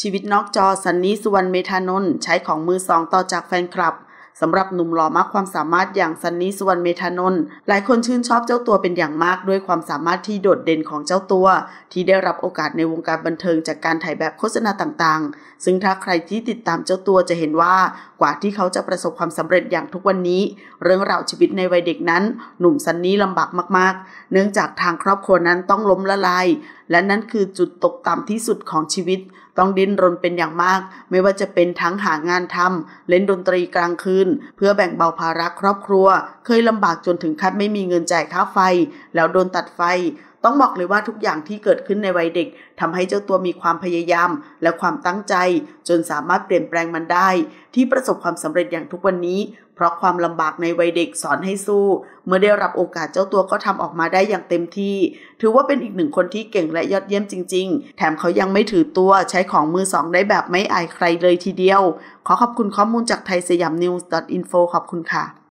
ชีวิตนอกจอสันนิสุวรรณเมธานนท์ใช้ของมือสองต่อจากแฟนคลับสำหรับหนุ่มหล่อมากความสามารถอย่างสันนีสุวรรณเมธานนท์หลายคนชื่นชอบเจ้าตัวเป็นอย่างมากด้วยความสามารถที่โดดเด่นของเจ้าตัว ที่ได้รับโอกาสในวงการบันเทิงจากการถ่ายแบบโฆษณาต่างๆ ซึ่งถ้าใครที่ติดตามเจ้าตัวจะเห็นว่ากว่าที่เขาจะประสบความสำเร็จอย่างทุกวันนี้ เรื่องราวชีวิตในวัยเด็กนั้น หนุ่มสันนีลำบากมากๆ เนื่องจากทางครอบครัวนั้นต้องล้มละลายและนั่นคือจุดตกต่ำที่สุดของชีวิต ต้องดิ้นรนเป็นอย่างมาก ไม่ว่าจะเป็นทั้งหางานทำเล่นดนตรีกลางคืน เพื่อแบ่งเบาภาระครอบครัว เคยลำบากจนถึงขั้นไม่มีเงินจ่ายค่าไฟ แล้วโดนตัดไฟต้องบอกเลยว่าทุกอย่างที่เกิดขึ้นในวัยเด็ก ทำให้เจ้าตัวมีความพยายามและความตั้งใจ จนสามารถเปลี่ยนแปลงมันได้ ที่ประสบความสำเร็จอย่างทุกวันนี้ เพราะความลำบากในวัยเด็กสอนให้สู้ เมื่อได้รับโอกาสเจ้าตัวก็ทำออกมาได้อย่างเต็มที่ ถือว่าเป็นอีกหนึ่งคนที่เก่งและยอดเยี่ยมจริงๆ แถมเขายังไม่ถือตัวใช้ของมือสองได้แบบไม่อายใครเลยทีเดียว ขอขอบคุณข้อมูลจากไทยสยามนิวส์ .info ขอบคุณค่ะ